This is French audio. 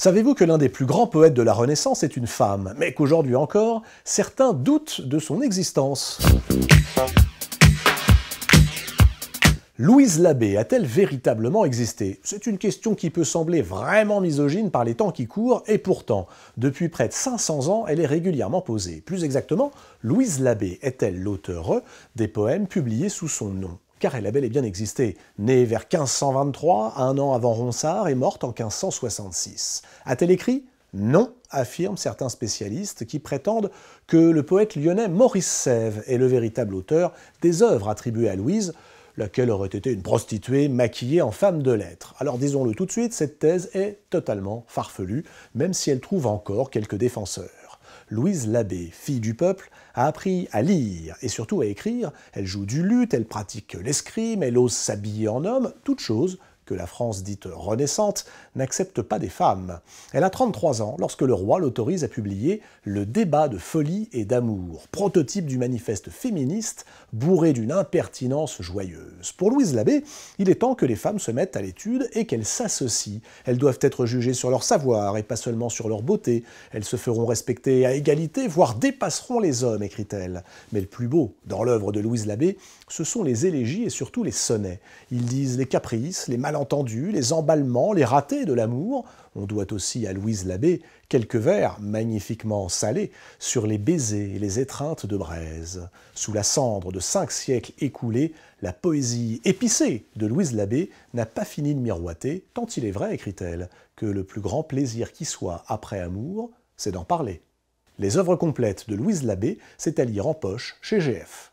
Savez-vous que l'un des plus grands poètes de la Renaissance est une femme, mais qu'aujourd'hui encore, certains doutent de son existence Louise Labbé a-t-elle véritablement existé C'est une question qui peut sembler vraiment misogyne par les temps qui courent, et pourtant, depuis près de 500 ans, elle est régulièrement posée. Plus exactement, Louise Labbé est-elle l'auteure des poèmes publiés sous son nom car elle a bel et bien existé, née vers 1523, un an avant Ronsard, et morte en 1566. A-t-elle écrit Non, affirment certains spécialistes qui prétendent que le poète lyonnais Maurice Sève est le véritable auteur des œuvres attribuées à Louise, laquelle aurait été une prostituée maquillée en femme de lettres. Alors disons-le tout de suite, cette thèse est totalement farfelue, même si elle trouve encore quelques défenseurs. Louise Labbé, fille du peuple, a appris à lire et surtout à écrire. Elle joue du luth, elle pratique l'escrime, elle ose s'habiller en homme, toutes choses que la France dite renaissante, n'accepte pas des femmes. Elle a 33 ans lorsque le roi l'autorise à publier Le débat de folie et d'amour, prototype du manifeste féministe bourré d'une impertinence joyeuse. Pour Louise Labbé, il est temps que les femmes se mettent à l'étude et qu'elles s'associent. Elles doivent être jugées sur leur savoir et pas seulement sur leur beauté. Elles se feront respecter à égalité, voire dépasseront les hommes, écrit-elle. Mais le plus beau, dans l'œuvre de Louise Labbé, ce sont les élégies et surtout les sonnets. Ils disent les caprices, les malentendus, Entendu, les emballements, les ratés de l'amour. On doit aussi à Louise Labbé quelques vers magnifiquement salés sur les baisers et les étreintes de braise. Sous la cendre de cinq siècles écoulés, la poésie épicée de Louise Labbé n'a pas fini de miroiter, tant il est vrai, écrit-elle, que le plus grand plaisir qui soit après amour, c'est d'en parler. Les œuvres complètes de Louise Labbé, c'est à lire en poche chez GF.